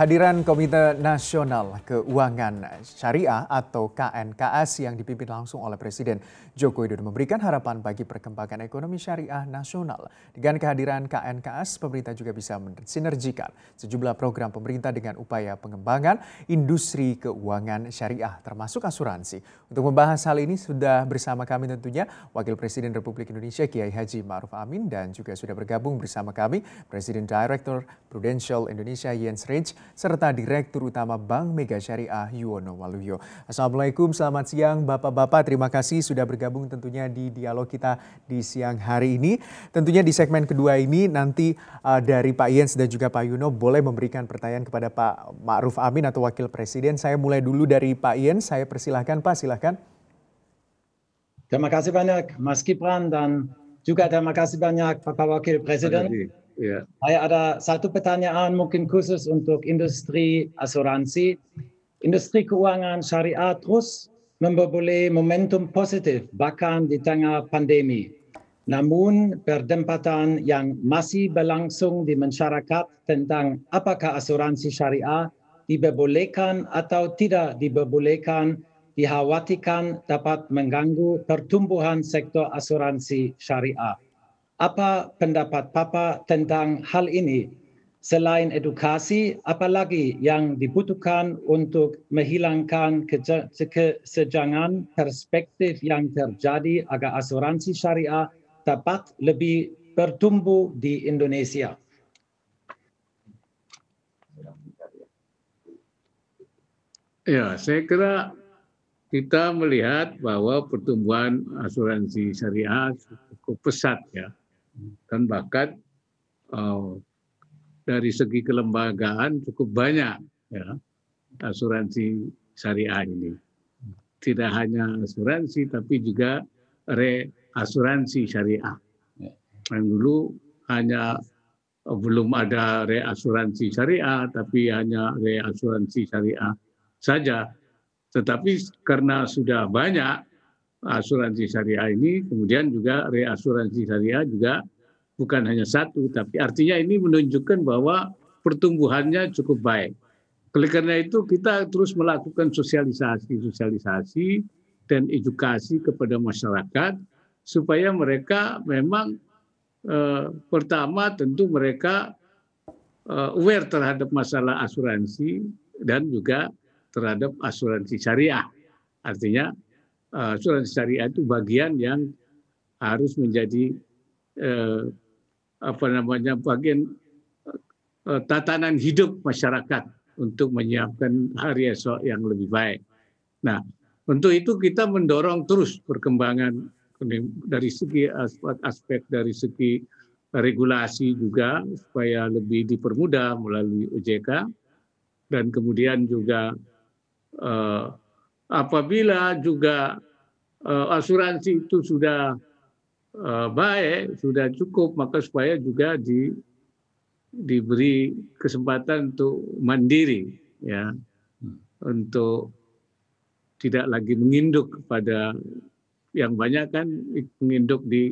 Kehadiran Komite Nasional Keuangan Syariah atau KNKS yang dipimpin langsung oleh Presiden Joko Widodo memberikan harapan bagi perkembangan ekonomi syariah nasional. Dengan kehadiran KNKS, pemerintah juga bisa mensinergikan sejumlah program pemerintah dengan upaya pengembangan industri keuangan syariah termasuk asuransi. Untuk membahas hal ini sudah bersama kami tentunya Wakil Presiden Republik Indonesia Kiai Haji Ma'ruf Amin dan juga sudah bergabung bersama kami Presiden Direktur Prudential Indonesia Jens Rich serta Direktur Utama Bank Mega Syariah Yuwono Waluyo. Assalamualaikum, selamat siang Bapak-Bapak. Terima kasih sudah bergabung tentunya di dialog kita di siang hari ini. Tentunya di segmen kedua ini nanti uh, dari Pak Yens dan juga Pak Yuno boleh memberikan pertanyaan kepada Pak Ma'ruf Amin atau Wakil Presiden. Saya mulai dulu dari Pak Yens, saya persilahkan Pak, silahkan. Terima kasih banyak Mas Kipran dan juga terima kasih banyak Bapak Wakil Presiden. Yeah. Saya ada satu pertanyaan mungkin khusus untuk industri asuransi. Industri keuangan syariah terus memperoleh momentum positif bahkan di tengah pandemi. Namun perdebatan yang masih berlangsung di masyarakat tentang apakah asuransi syariah diperbolehkan atau tidak diperbolehkan dikhawatirkan dapat mengganggu pertumbuhan sektor asuransi syariah. Apa pendapat Papa tentang hal ini? Selain edukasi, apa lagi yang dibutuhkan untuk menghilangkan kesejangan perspektif yang terjadi agar asuransi syariah dapat lebih bertumbuh di Indonesia? Ya, saya kira kita melihat bahwa pertumbuhan asuransi syariah cukup pesat ya dan bahkan eh, dari segi kelembagaan cukup banyak ya, asuransi syariah ini. Tidak hanya asuransi, tapi juga reasuransi syariah. Ya. Yang dulu hanya eh, belum ada reasuransi syariah, tapi hanya reasuransi syariah saja. Tetapi karena sudah banyak asuransi syariah ini, kemudian juga reasuransi syariah juga bukan hanya satu, tapi artinya ini menunjukkan bahwa pertumbuhannya cukup baik. Oleh karena itu kita terus melakukan sosialisasi-sosialisasi dan edukasi kepada masyarakat supaya mereka memang eh, pertama tentu mereka eh, aware terhadap masalah asuransi dan juga terhadap asuransi syariah. Artinya Eh, surat syariah itu bagian yang harus menjadi eh, apa namanya bagian eh, tatanan hidup masyarakat untuk menyiapkan hari esok yang lebih baik. Nah, untuk itu kita mendorong terus perkembangan dari segi aspek, aspek dari segi regulasi juga supaya lebih dipermudah melalui OJK dan kemudian juga uh, apabila juga uh, asuransi itu sudah uh, baik, sudah cukup, maka supaya juga di, diberi kesempatan untuk mandiri, ya, untuk tidak lagi menginduk kepada yang banyak kan menginduk di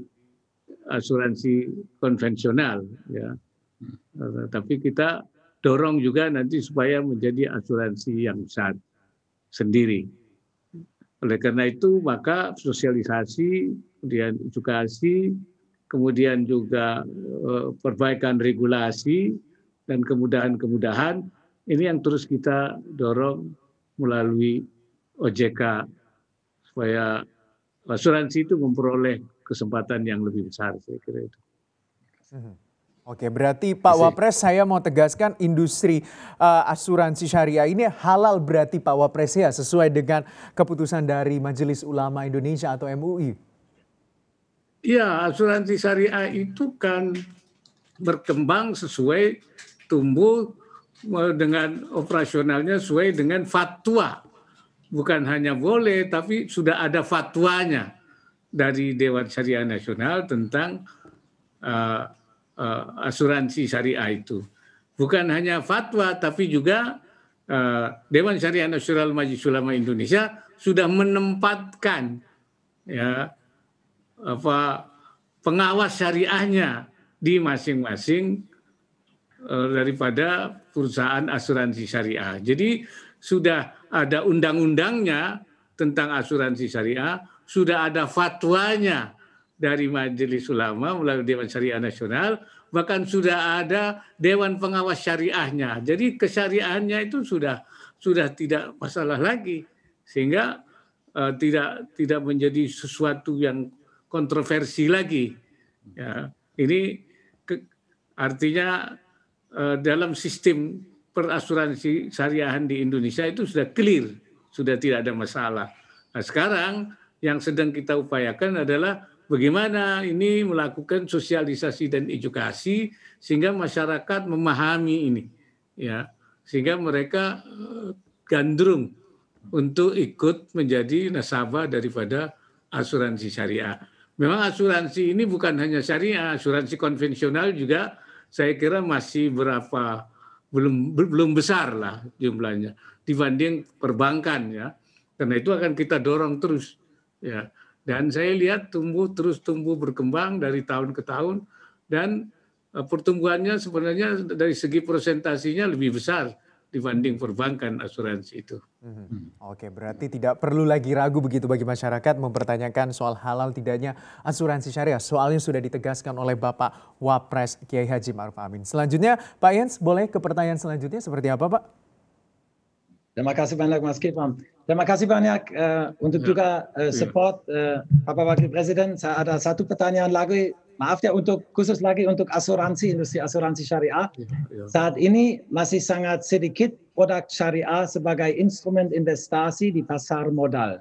asuransi konvensional, ya. Uh, tapi kita dorong juga nanti supaya menjadi asuransi yang besar sendiri. Oleh karena itu maka sosialisasi, kemudian edukasi, kemudian juga eh, perbaikan regulasi dan kemudahan-kemudahan ini yang terus kita dorong melalui OJK supaya asuransi itu memperoleh kesempatan yang lebih besar saya kira itu. Hmm. Oke, berarti Pak Isi. Wapres saya mau tegaskan industri uh, asuransi syariah ini halal berarti Pak Wapres ya sesuai dengan keputusan dari Majelis Ulama Indonesia atau MUI. Ya, asuransi syariah itu kan berkembang sesuai tumbuh eh, dengan operasionalnya sesuai dengan fatwa. Bukan hanya boleh tapi sudah ada fatwanya dari Dewan Syariah Nasional tentang uh, Eh, asuransi syariah itu. Bukan hanya fatwa, tapi juga eh, Dewan Syariah Nasional Majelis Ulama Indonesia sudah menempatkan ya apa pengawas syariahnya di masing-masing eh, daripada perusahaan asuransi syariah. Jadi sudah ada undang-undangnya tentang asuransi syariah, sudah ada fatwanya dari Majelis Ulama melalui Dewan Syariah Nasional, bahkan sudah ada Dewan Pengawas Syariahnya. Jadi kesyariahannya itu sudah sudah tidak masalah lagi, sehingga uh, tidak tidak menjadi sesuatu yang kontroversi lagi. Ya, ini ke, artinya uh, dalam sistem perasuransi syariahan di Indonesia itu sudah clear, sudah tidak ada masalah. Nah, sekarang yang sedang kita upayakan adalah bagaimana ini melakukan sosialisasi dan edukasi sehingga masyarakat memahami ini ya sehingga mereka eh, gandrung untuk ikut menjadi nasabah daripada asuransi syariah. Memang asuransi ini bukan hanya syariah, asuransi konvensional juga saya kira masih berapa belum belum besar lah jumlahnya dibanding perbankan ya. Karena itu akan kita dorong terus ya. Dan saya lihat tumbuh terus tumbuh berkembang dari tahun ke tahun dan eh, pertumbuhannya sebenarnya dari segi presentasinya lebih besar dibanding perbankan asuransi itu. Hmm. Oke, berarti tidak perlu lagi ragu begitu bagi masyarakat mempertanyakan soal halal tidaknya asuransi syariah. Soalnya sudah ditegaskan oleh Bapak Wapres Kiai Haji Ma'ruf Amin. Selanjutnya, Pak Yens, boleh ke pertanyaan selanjutnya seperti apa, Pak? Terima kasih banyak Mas Kipram. Terima kasih banyak uh, untuk ya. juga uh, support uh, Bapak Wakil Presiden. Saya ada satu pertanyaan lagi, maaf ya untuk khusus lagi untuk asuransi industri asuransi syariah. Ya, Saat ini masih sangat sedikit produk syariah sebagai instrumen investasi di pasar modal.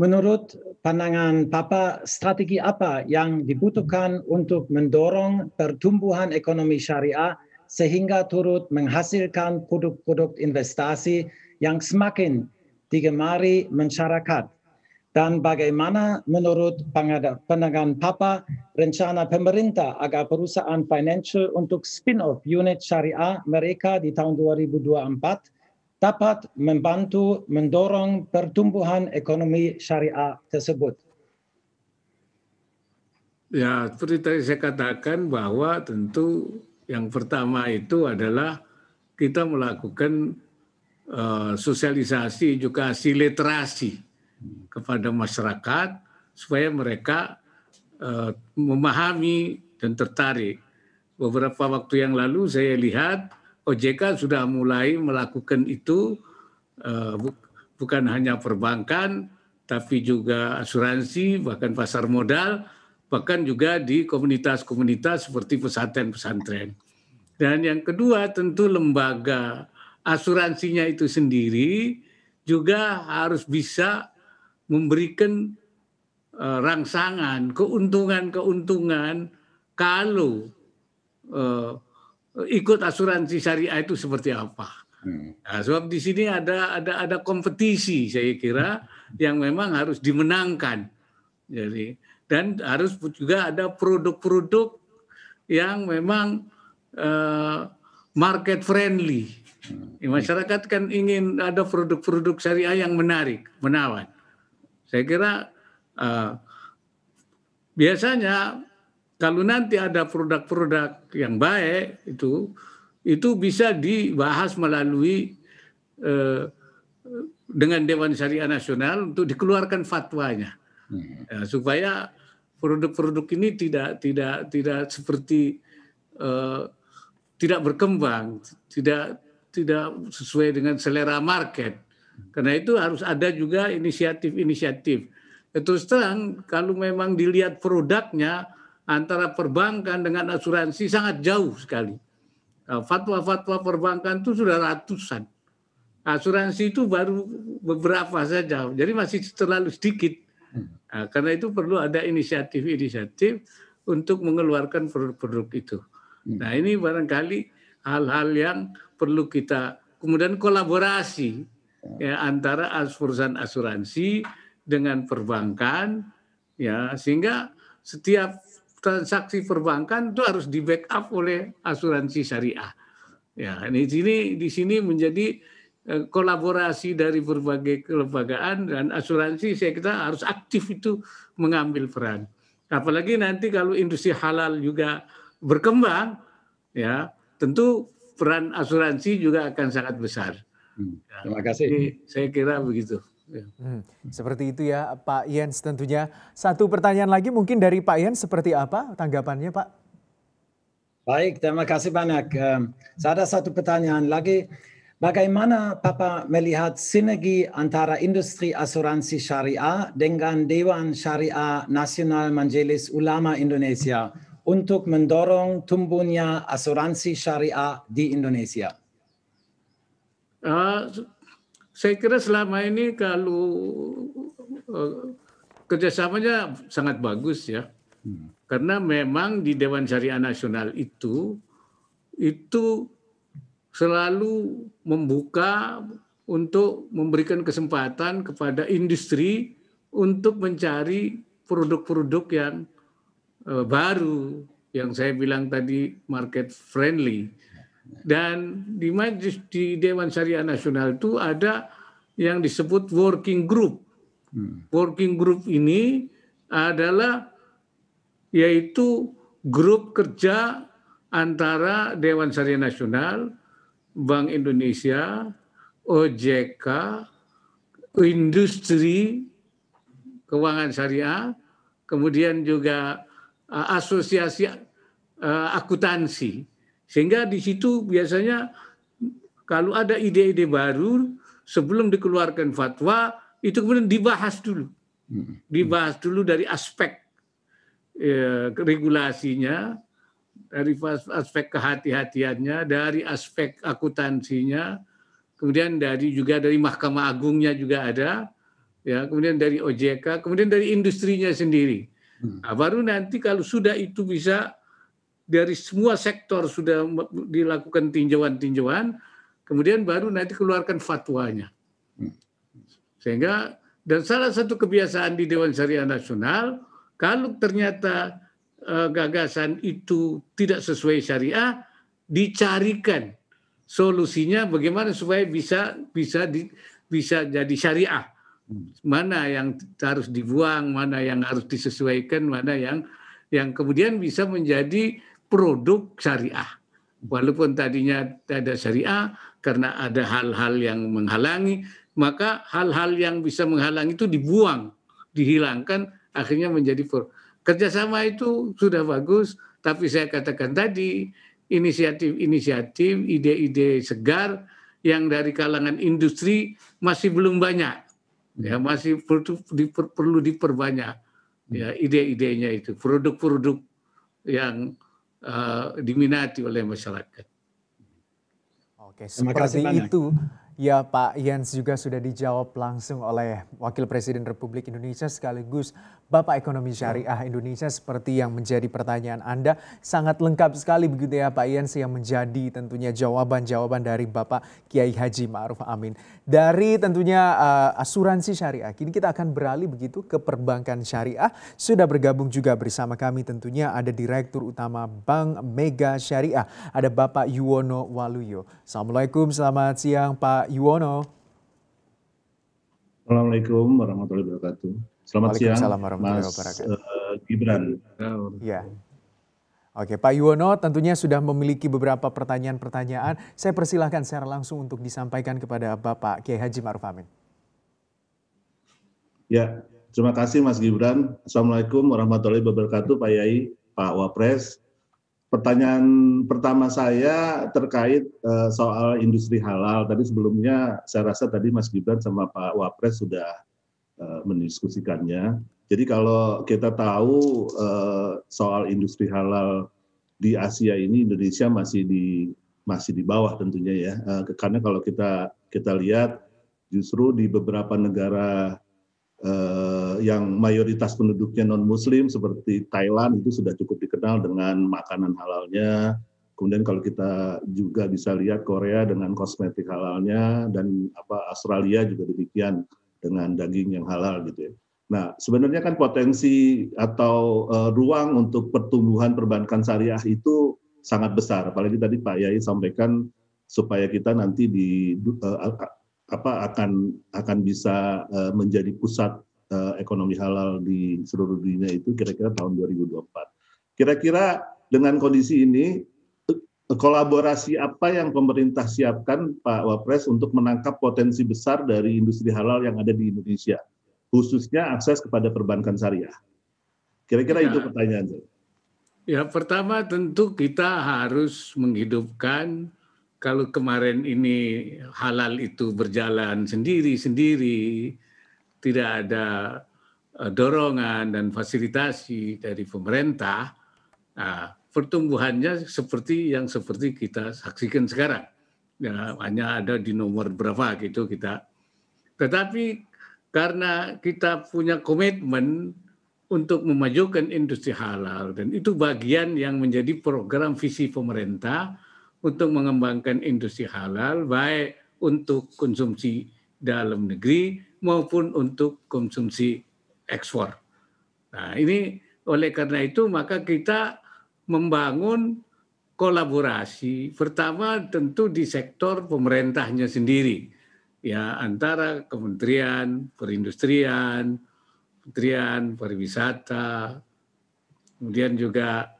Menurut pandangan Papa, strategi apa yang dibutuhkan untuk mendorong pertumbuhan ekonomi syariah sehingga turut menghasilkan produk-produk investasi yang semakin digemari masyarakat. Dan bagaimana menurut pandangan Papa rencana pemerintah agar perusahaan financial untuk spin-off unit syariah mereka di tahun 2024 dapat membantu mendorong pertumbuhan ekonomi syariah tersebut? Ya, seperti tadi saya katakan bahwa tentu yang pertama itu adalah kita melakukan Eh, sosialisasi edukasi literasi kepada masyarakat supaya mereka eh, memahami dan tertarik. Beberapa waktu yang lalu saya lihat OJK sudah mulai melakukan itu eh, bukan hanya perbankan tapi juga asuransi bahkan pasar modal bahkan juga di komunitas-komunitas seperti pesantren-pesantren. Dan yang kedua tentu lembaga asuransinya itu sendiri juga harus bisa memberikan uh, rangsangan keuntungan-keuntungan kalau uh, ikut asuransi syariah itu seperti apa. Hmm. Nah, sebab di sini ada ada ada kompetisi saya kira yang memang harus dimenangkan. Jadi dan harus juga ada produk-produk yang memang uh, market friendly Ya, masyarakat kan ingin ada produk-produk syariah yang menarik, menawan. Saya kira uh, biasanya kalau nanti ada produk-produk yang baik itu itu bisa dibahas melalui uh, dengan Dewan Syariah Nasional untuk dikeluarkan fatwanya hmm. ya, supaya produk-produk ini tidak tidak tidak seperti uh, tidak berkembang tidak tidak sesuai dengan selera market. Karena itu harus ada juga inisiatif-inisiatif. Terus terang, kalau memang dilihat produknya antara perbankan dengan asuransi sangat jauh sekali. Eh, fatwa-fatwa perbankan itu sudah ratusan. Asuransi itu baru beberapa saja, jadi masih terlalu sedikit. Nah, karena itu perlu ada inisiatif-inisiatif untuk mengeluarkan produk-produk itu. Hmm. Nah ini barangkali hal-hal yang perlu kita kemudian kolaborasi ya, antara perusahaan asuransi dengan perbankan ya sehingga setiap transaksi perbankan itu harus di backup oleh asuransi syariah. Ya, di sini di sini menjadi e, kolaborasi dari berbagai kelembagaan dan asuransi saya kita harus aktif itu mengambil peran. Apalagi nanti kalau industri halal juga berkembang ya tentu peran asuransi juga akan sangat besar. Hmm. Ya. Terima kasih. Jadi, saya kira begitu. Ya. Hmm. Seperti itu ya Pak Ian. tentunya. Satu pertanyaan lagi mungkin dari Pak Ian. seperti apa tanggapannya Pak? Baik, terima kasih banyak. Saya ada satu pertanyaan lagi. Bagaimana Papa melihat sinergi antara industri asuransi syariah dengan Dewan Syariah Nasional Majelis Ulama Indonesia? untuk mendorong tumbuhnya asuransi syariah di Indonesia? Uh, saya kira selama ini kalau uh, kerjasamanya sangat bagus ya, hmm. karena memang di Dewan Syariah Nasional itu itu selalu membuka untuk memberikan kesempatan kepada industri untuk mencari produk-produk yang Eh, baru yang saya bilang tadi market friendly dan di majlis di Dewan Syariah Nasional itu ada yang disebut working group. Hmm. Working group ini adalah yaitu grup kerja antara Dewan Syariah Nasional, Bank Indonesia, OJK, industri keuangan syariah, kemudian juga Eh, asosiasi eh, akuntansi sehingga di situ biasanya kalau ada ide-ide baru sebelum dikeluarkan fatwa itu kemudian dibahas dulu hmm. dibahas dulu dari aspek ya, regulasinya dari aspek kehati-hatiannya dari aspek akuntansinya kemudian dari juga dari Mahkamah Agungnya juga ada ya kemudian dari OJK kemudian dari industrinya sendiri Hmm. Nah, baru nanti kalau sudah itu bisa dari semua sektor sudah dilakukan tinjauan-tinjauan, kemudian baru nanti keluarkan fatwanya. Hmm. Sehingga dan salah satu kebiasaan di Dewan Syariah Nasional, kalau ternyata eh, gagasan itu tidak sesuai syariah, dicarikan solusinya bagaimana supaya bisa bisa di, bisa jadi syariah mana yang harus dibuang, mana yang harus disesuaikan, mana yang yang kemudian bisa menjadi produk syariah. Walaupun tadinya ada syariah karena ada hal-hal yang menghalangi, maka hal-hal yang bisa menghalangi itu dibuang, dihilangkan, akhirnya menjadi produk. Kerjasama itu sudah bagus, tapi saya katakan tadi inisiatif-inisiatif, ide-ide segar yang dari kalangan industri masih belum banyak ya masih perlu, diper, perlu diperbanyak ya hmm. ide-idenya itu produk-produk yang uh, diminati oleh masyarakat. Oke, seperti itu. Ya Pak Jens juga sudah dijawab langsung oleh Wakil Presiden Republik Indonesia sekaligus Bapak Ekonomi Syariah Indonesia seperti yang menjadi pertanyaan Anda. Sangat lengkap sekali begitu ya Pak Jens yang menjadi tentunya jawaban-jawaban dari Bapak Kiai Haji Ma'ruf Amin. Dari tentunya uh, asuransi syariah, kini kita akan beralih begitu ke perbankan syariah. Sudah bergabung juga bersama kami tentunya ada Direktur Utama Bank Mega Syariah, ada Bapak Yuwono Waluyo. Assalamualaikum, selamat siang Pak Pak Yuwono. Assalamualaikum warahmatullahi wabarakatuh. Selamat siang, warahmatullahi Mas wabarakatuh. Uh, Gibran. Ya. Oke, Pak Yuwono tentunya sudah memiliki beberapa pertanyaan-pertanyaan. Saya persilahkan secara langsung untuk disampaikan kepada Bapak Kiai Haji Maruf Amin. Ya, terima kasih Mas Gibran. Assalamualaikum warahmatullahi wabarakatuh Pak Yai, Pak Wapres, pertanyaan pertama saya terkait uh, soal industri halal. Tadi sebelumnya saya rasa tadi Mas Gibran sama Pak Wapres sudah uh, mendiskusikannya. Jadi kalau kita tahu uh, soal industri halal di Asia ini Indonesia masih di masih di bawah tentunya ya. Uh, karena kalau kita kita lihat justru di beberapa negara Eh, yang mayoritas penduduknya non muslim seperti Thailand itu sudah cukup dikenal dengan makanan halalnya. Kemudian kalau kita juga bisa lihat Korea dengan kosmetik halalnya dan apa Australia juga demikian dengan daging yang halal gitu ya. Nah, sebenarnya kan potensi atau uh, ruang untuk pertumbuhan perbankan syariah itu sangat besar apalagi tadi Pak Yai sampaikan supaya kita nanti di uh, apa akan akan bisa uh, menjadi pusat uh, ekonomi halal di seluruh dunia itu kira-kira tahun 2024. Kira-kira dengan kondisi ini eh, kolaborasi apa yang pemerintah siapkan Pak Wapres untuk menangkap potensi besar dari industri halal yang ada di Indonesia, khususnya akses kepada perbankan syariah. Kira-kira nah, itu pertanyaan saya. Ya, pertama tentu kita harus menghidupkan kalau kemarin ini halal itu berjalan sendiri-sendiri, tidak ada eh, dorongan dan fasilitasi dari pemerintah, nah, pertumbuhannya seperti yang seperti kita saksikan sekarang. Ya, hanya ada di nomor berapa gitu kita. Tetapi karena kita punya komitmen untuk memajukan industri halal dan itu bagian yang menjadi program visi pemerintah untuk mengembangkan industri halal baik untuk konsumsi dalam negeri maupun untuk konsumsi ekspor. Nah, ini oleh karena itu maka kita membangun kolaborasi pertama tentu di sektor pemerintahnya sendiri ya antara kementerian perindustrian, kementerian pariwisata, kemudian juga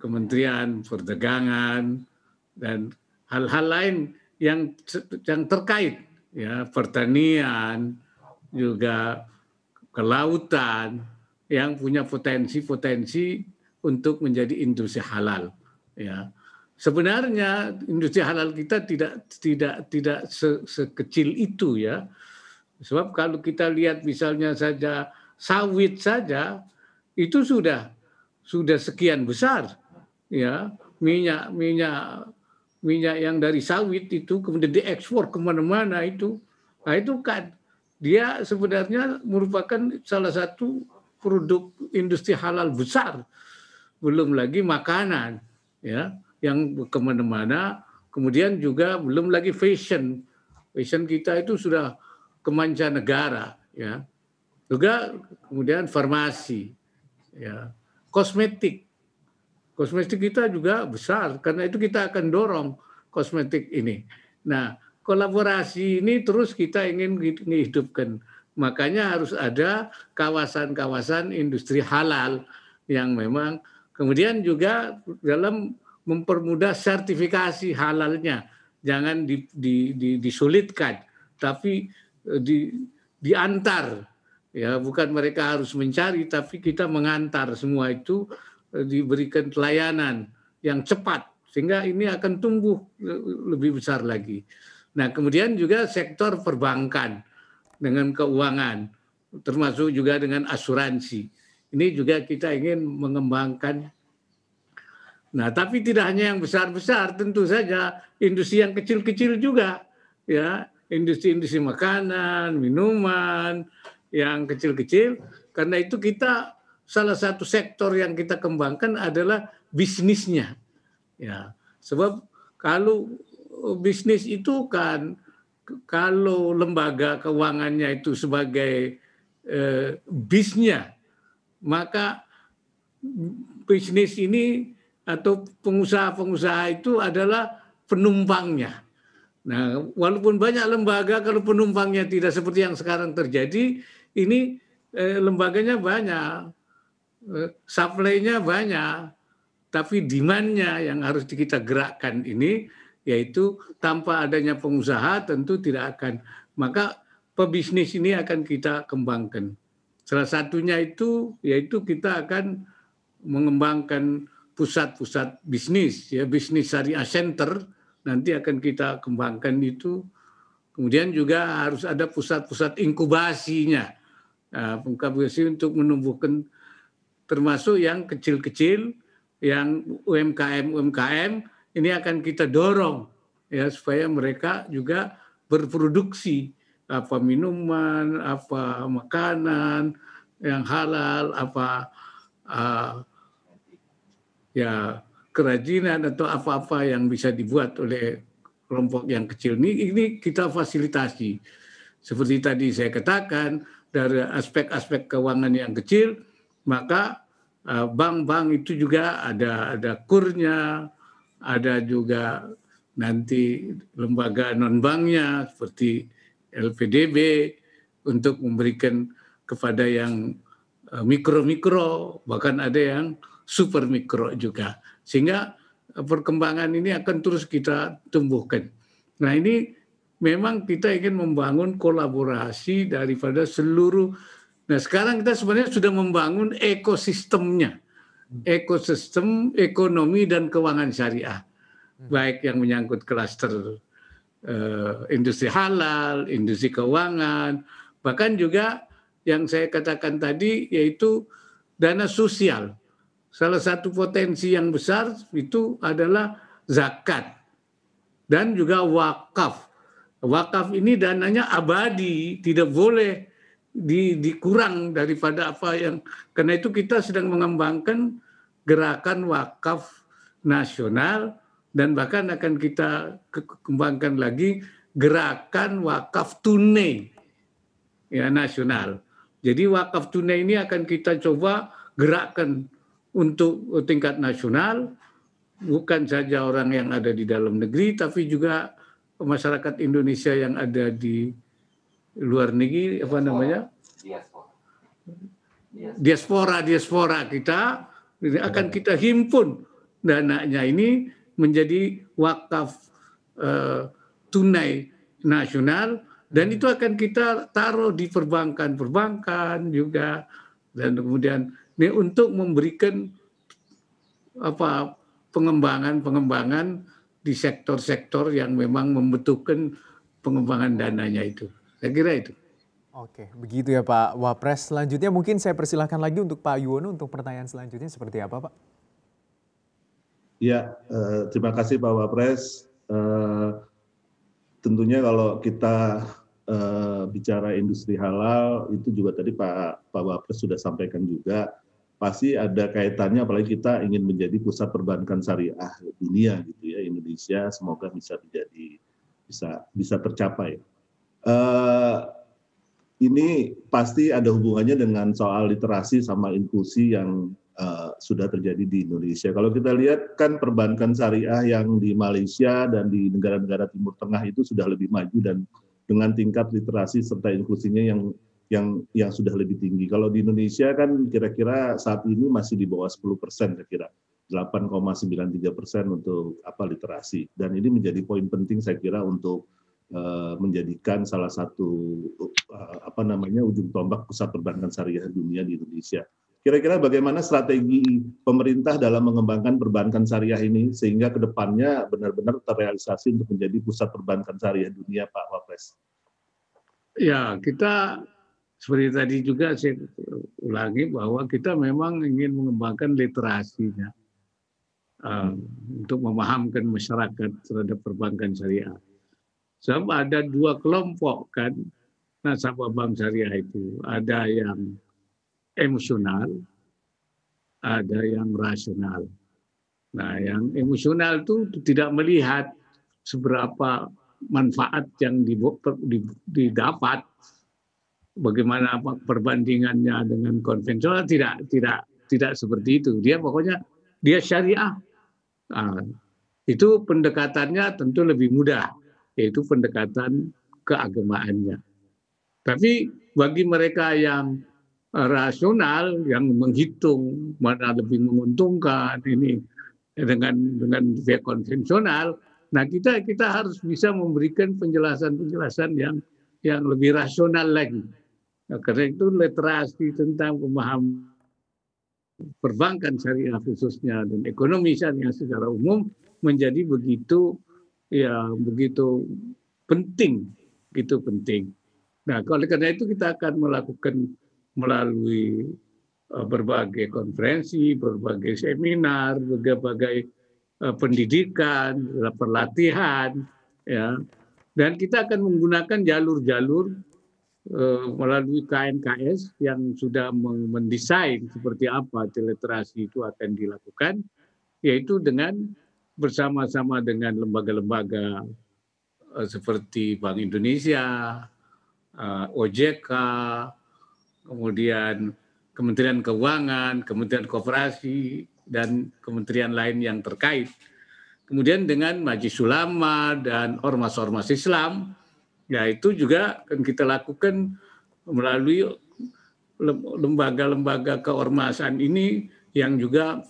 kementerian perdagangan, dan hal-hal lain yang yang terkait ya pertanian juga kelautan yang punya potensi-potensi untuk menjadi industri halal ya sebenarnya industri halal kita tidak tidak tidak se, sekecil itu ya sebab kalau kita lihat misalnya saja sawit saja itu sudah sudah sekian besar ya minyak minyak minyak yang dari sawit itu kemudian diekspor kemana-mana itu nah itu kan dia sebenarnya merupakan salah satu produk industri halal besar belum lagi makanan ya yang kemana-mana kemudian juga belum lagi fashion fashion kita itu sudah kemanca negara ya juga kemudian farmasi ya kosmetik Kosmetik kita juga besar karena itu kita akan dorong kosmetik ini. Nah, kolaborasi ini terus kita ingin dihidupkan. Makanya harus ada kawasan-kawasan industri halal yang memang kemudian juga dalam mempermudah sertifikasi halalnya. Jangan di, di, di, disulitkan, tapi eh, di, diantar. Ya, bukan mereka harus mencari, tapi kita mengantar semua itu diberikan pelayanan yang cepat sehingga ini akan tumbuh lebih besar lagi. Nah, kemudian juga sektor perbankan dengan keuangan termasuk juga dengan asuransi. Ini juga kita ingin mengembangkan Nah, tapi tidak hanya yang besar-besar, tentu saja industri yang kecil-kecil juga, ya, industri-industri makanan, minuman, yang kecil-kecil. Karena itu kita salah satu sektor yang kita kembangkan adalah bisnisnya. Ya, sebab kalau bisnis itu kan kalau lembaga keuangannya itu sebagai eh, bisnya, maka bisnis ini atau pengusaha-pengusaha itu adalah penumpangnya. Nah, walaupun banyak lembaga, kalau penumpangnya tidak seperti yang sekarang terjadi, ini eh, lembaganya banyak Eh, supply-nya banyak, tapi demand-nya yang harus kita gerakkan ini yaitu tanpa adanya pengusaha tentu tidak akan maka pebisnis ini akan kita kembangkan. Salah satunya itu yaitu kita akan mengembangkan pusat-pusat bisnis ya bisnis syariah center nanti akan kita kembangkan itu. Kemudian juga harus ada pusat-pusat inkubasinya. Nah, inkubasi untuk menumbuhkan termasuk yang kecil-kecil, yang UMKM-UMKM ini akan kita dorong ya supaya mereka juga berproduksi apa minuman, apa makanan yang halal, apa uh, ya kerajinan atau apa-apa yang bisa dibuat oleh kelompok yang kecil ini ini kita fasilitasi. Seperti tadi saya katakan dari aspek-aspek keuangan yang kecil maka eh, bank-bank itu juga ada ada kurnya, ada juga nanti lembaga non banknya seperti LPDB untuk memberikan kepada yang eh, mikro-mikro bahkan ada yang super mikro juga sehingga eh, perkembangan ini akan terus kita tumbuhkan. Nah ini memang kita ingin membangun kolaborasi daripada seluruh Nah sekarang kita sebenarnya sudah membangun ekosistemnya, ekosistem ekonomi dan keuangan syariah, hmm. baik yang menyangkut klaster eh, industri halal, industri keuangan, bahkan juga yang saya katakan tadi yaitu dana sosial. Salah satu potensi yang besar itu adalah zakat dan juga wakaf. Wakaf ini dananya abadi, tidak boleh di, dikurang daripada apa yang karena itu kita sedang mengembangkan gerakan wakaf nasional dan bahkan akan kita kembangkan lagi gerakan wakaf tunai ya nasional. Jadi wakaf tunai ini akan kita coba gerakan untuk tingkat nasional bukan saja orang yang ada di dalam negeri tapi juga masyarakat Indonesia yang ada di luar negeri apa namanya diaspora diaspora diaspora kita akan kita himpun dananya ini menjadi wakaf uh, tunai nasional dan hmm. itu akan kita taruh di perbankan-perbankan juga dan kemudian ini untuk memberikan apa pengembangan-pengembangan di sektor-sektor yang memang membutuhkan pengembangan dananya itu. Saya kira itu. Oke, begitu ya Pak Wapres. Selanjutnya mungkin saya persilahkan lagi untuk Pak Yuwono untuk pertanyaan selanjutnya seperti apa Pak? Ya, eh, terima kasih Pak Wapres. Eh, tentunya kalau kita eh, bicara industri halal, itu juga tadi Pak, Pak Wapres sudah sampaikan juga, pasti ada kaitannya apalagi kita ingin menjadi pusat perbankan syariah dunia gitu ya, Indonesia semoga bisa menjadi bisa bisa tercapai. Eh, ini pasti ada hubungannya dengan soal literasi sama inklusi yang uh, sudah terjadi di Indonesia. Kalau kita lihat kan perbankan syariah yang di Malaysia dan di negara-negara Timur Tengah itu sudah lebih maju dan dengan tingkat literasi serta inklusinya yang yang yang sudah lebih tinggi. Kalau di Indonesia kan kira-kira saat ini masih di bawah 10 persen kira-kira. 8,93 persen untuk apa literasi dan ini menjadi poin penting saya kira untuk Eh, menjadikan salah satu eh, apa namanya ujung tombak pusat perbankan syariah dunia di Indonesia. Kira-kira bagaimana strategi pemerintah dalam mengembangkan perbankan syariah ini sehingga kedepannya benar-benar terrealisasi untuk menjadi pusat perbankan syariah dunia, Pak Wapres? Ya, kita seperti tadi juga saya ulangi bahwa kita memang ingin mengembangkan literasinya eh, hmm. untuk memahamkan masyarakat terhadap perbankan syariah Sebab ada dua kelompok kan nasabah bank syariah itu. Ada yang emosional, ada yang rasional. Nah, yang emosional itu tidak melihat seberapa manfaat yang didapat, bagaimana perbandingannya dengan konvensional tidak tidak tidak seperti itu. Dia pokoknya dia syariah. Nah, itu pendekatannya tentu lebih mudah yaitu pendekatan keagamaannya. Tapi bagi mereka yang eh, rasional yang menghitung mana lebih menguntungkan ini dengan dengan via konvensional, nah kita kita harus bisa memberikan penjelasan-penjelasan yang yang lebih rasional lagi. Nah, karena itu literasi tentang pemahaman perbankan syariah khususnya dan ekonomi syariah secara umum menjadi begitu ya begitu penting, itu penting. Nah, oleh karena itu kita akan melakukan melalui e, berbagai konferensi, berbagai seminar, berbagai e, pendidikan, pelatihan, ya. Dan kita akan menggunakan jalur-jalur e, melalui KNKS yang sudah mendesain seperti apa literasi itu akan dilakukan, yaitu dengan bersama-sama dengan lembaga-lembaga eh, seperti Bank Indonesia, eh, OJK, kemudian Kementerian Keuangan, Kementerian Koperasi dan kementerian lain yang terkait. Kemudian dengan Majelis Ulama dan ormas-ormas Islam, ya itu juga akan kita lakukan melalui lembaga-lembaga keormasan ini yang juga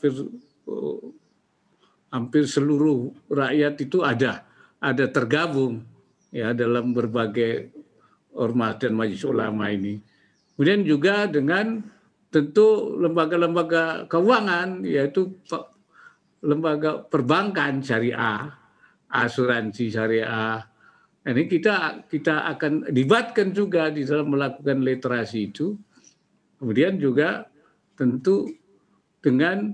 hampir seluruh rakyat itu ada ada tergabung ya dalam berbagai ormas dan majelis ulama ini. Kemudian juga dengan tentu lembaga-lembaga keuangan yaitu lembaga perbankan syariah, asuransi syariah. Ini kita kita akan dibatkan juga di dalam melakukan literasi itu. Kemudian juga tentu dengan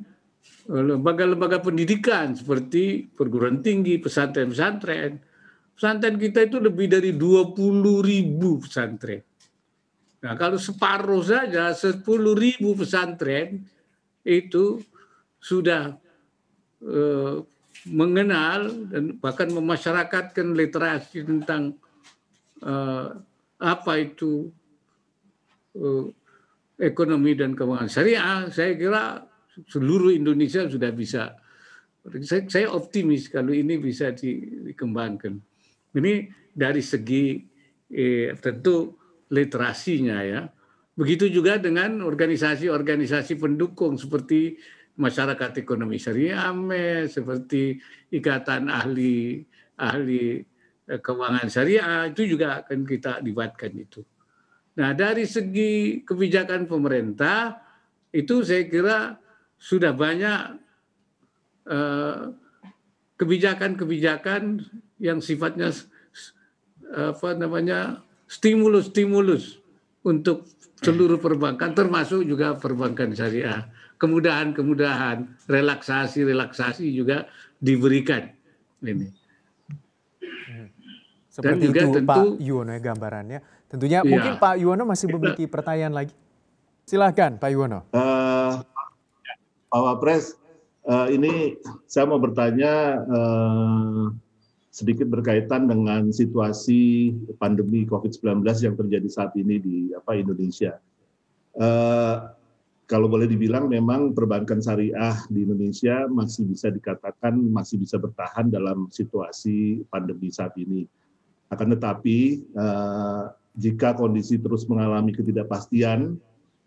lembaga-lembaga pendidikan seperti perguruan tinggi, pesantren-pesantren. Pesantren kita itu lebih dari 20 ribu pesantren. Nah, kalau separuh saja 10 ribu pesantren itu sudah eh, mengenal dan bahkan memasyarakatkan literasi tentang eh, apa itu eh, ekonomi dan keuangan syariah, saya kira seluruh Indonesia sudah bisa. Saya, optimis kalau ini bisa dikembangkan. Ini dari segi eh, tentu literasinya ya. Begitu juga dengan organisasi-organisasi pendukung seperti masyarakat ekonomi syariah e seperti ikatan ahli ahli eh, keuangan syariah itu juga akan kita libatkan itu. Nah, dari segi kebijakan pemerintah itu saya kira sudah banyak eh, kebijakan-kebijakan yang sifatnya apa namanya stimulus-stimulus untuk seluruh perbankan termasuk juga perbankan syariah. Kemudahan-kemudahan, relaksasi-relaksasi juga diberikan ini. Hmm. Seperti Dan juga itu, tentu Pak Yuwono ya gambarannya. Tentunya ya, mungkin Pak Yuwono masih iya. memiliki pertanyaan lagi. Silahkan Pak Yuwono. Uh, Pak Wapres, uh, ini saya mau bertanya uh, sedikit berkaitan dengan situasi pandemi COVID-19 yang terjadi saat ini di apa Indonesia. Uh, kalau boleh dibilang memang perbankan syariah di Indonesia masih bisa dikatakan masih bisa bertahan dalam situasi pandemi saat ini. Akan tetapi uh, jika kondisi terus mengalami ketidakpastian,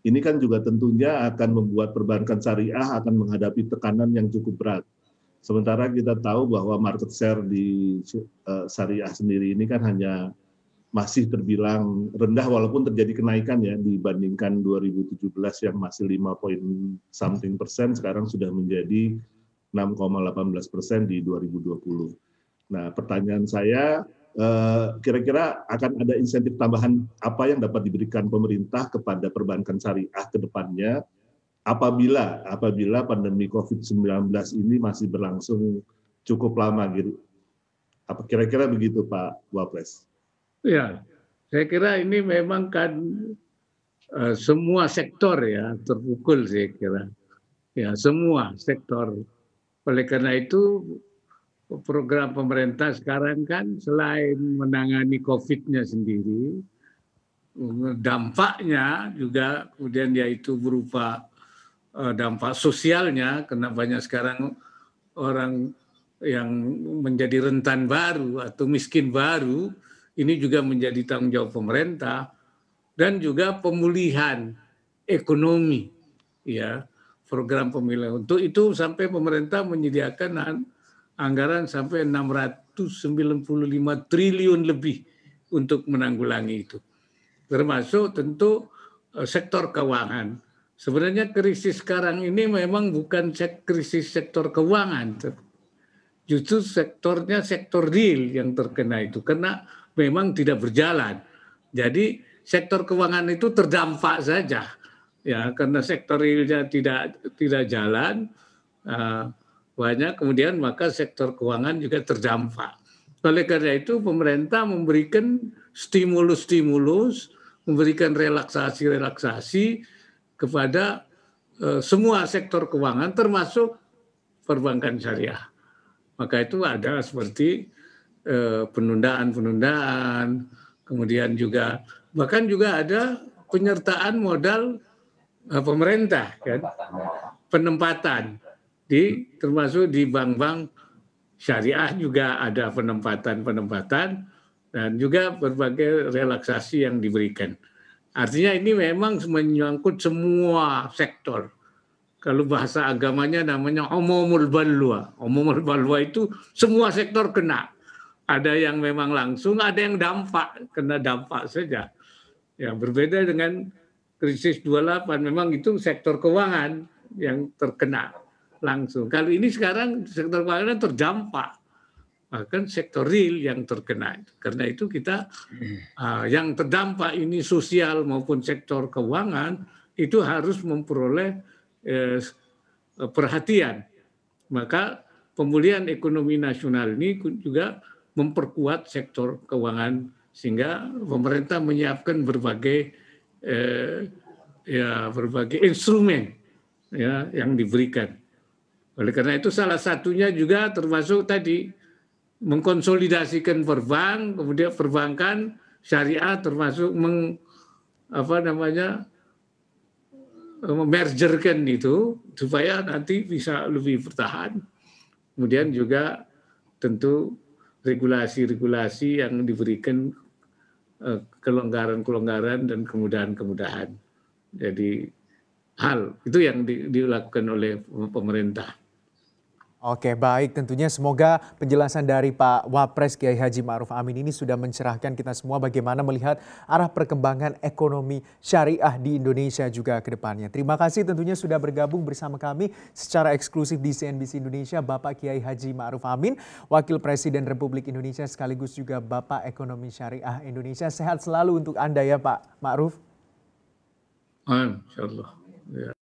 ini kan juga tentunya akan membuat perbankan syariah akan menghadapi tekanan yang cukup berat. Sementara kita tahu bahwa market share di eh, syariah sendiri ini kan hanya masih terbilang rendah walaupun terjadi kenaikan ya dibandingkan 2017 yang masih 5 poin something persen sekarang sudah menjadi 6,18 persen di 2020. Nah pertanyaan saya Eh, kira-kira akan ada insentif tambahan apa yang dapat diberikan pemerintah kepada perbankan syariah ke depannya apabila apabila pandemi Covid-19 ini masih berlangsung cukup lama gitu. Apa kira-kira begitu Pak Wapres? Ya, saya kira ini memang kan eh, semua sektor ya terpukul saya kira. Ya, semua sektor. Oleh karena itu program pemerintah sekarang kan selain menangani COVID-nya sendiri, dampaknya juga kemudian yaitu berupa eh, dampak sosialnya karena banyak sekarang orang yang menjadi rentan baru atau miskin baru ini juga menjadi tanggung jawab pemerintah dan juga pemulihan ekonomi ya program pemilihan untuk itu sampai pemerintah menyediakan anggaran sampai 695 triliun lebih untuk menanggulangi itu. Termasuk tentu eh, sektor keuangan. Sebenarnya krisis sekarang ini memang bukan krisis sektor keuangan. Justru sektornya sektor real yang terkena itu karena memang tidak berjalan. Jadi sektor keuangan itu terdampak saja ya karena sektor realnya tidak tidak jalan. Uh, banyak kemudian maka sektor keuangan juga terdampak. Oleh karena itu pemerintah memberikan stimulus-stimulus, memberikan relaksasi-relaksasi kepada eh, semua sektor keuangan termasuk perbankan syariah. Maka itu ada seperti eh, penundaan-penundaan, kemudian juga bahkan juga ada penyertaan modal eh, pemerintah kan penempatan di termasuk di bank-bank syariah juga ada penempatan-penempatan dan juga berbagai relaksasi yang diberikan. Artinya ini memang menyangkut semua sektor. Kalau bahasa agamanya namanya omomul balwa. Omomul balwa itu semua sektor kena. Ada yang memang langsung, ada yang dampak, kena dampak saja. Ya berbeda dengan krisis 28 memang itu sektor keuangan yang terkena langsung. Kalau ini sekarang sektor keuangan terdampak bahkan sektor real yang terkena. Karena itu kita hmm. ah, yang terdampak ini sosial maupun sektor keuangan itu harus memperoleh eh, perhatian. Maka pemulihan ekonomi nasional ini juga memperkuat sektor keuangan sehingga pemerintah menyiapkan berbagai eh, ya berbagai instrumen ya yang diberikan oleh karena itu salah satunya juga termasuk tadi mengkonsolidasikan perbank, kemudian perbankan syariah termasuk meng apa namanya memergerkan itu supaya nanti bisa lebih bertahan. Kemudian juga tentu regulasi-regulasi yang diberikan eh, kelonggaran-kelonggaran dan kemudahan-kemudahan. Jadi hal itu yang dilakukan oleh pemerintah. Oke baik tentunya semoga penjelasan dari Pak Wapres Kiai Haji Ma'ruf Amin ini sudah mencerahkan kita semua bagaimana melihat arah perkembangan ekonomi syariah di Indonesia juga ke depannya. Terima kasih tentunya sudah bergabung bersama kami secara eksklusif di CNBC Indonesia Bapak Kiai Haji Ma'ruf Amin, Wakil Presiden Republik Indonesia sekaligus juga Bapak Ekonomi Syariah Indonesia. Sehat selalu untuk Anda ya Pak Ma'ruf. Amin, Insya Allah. Ya.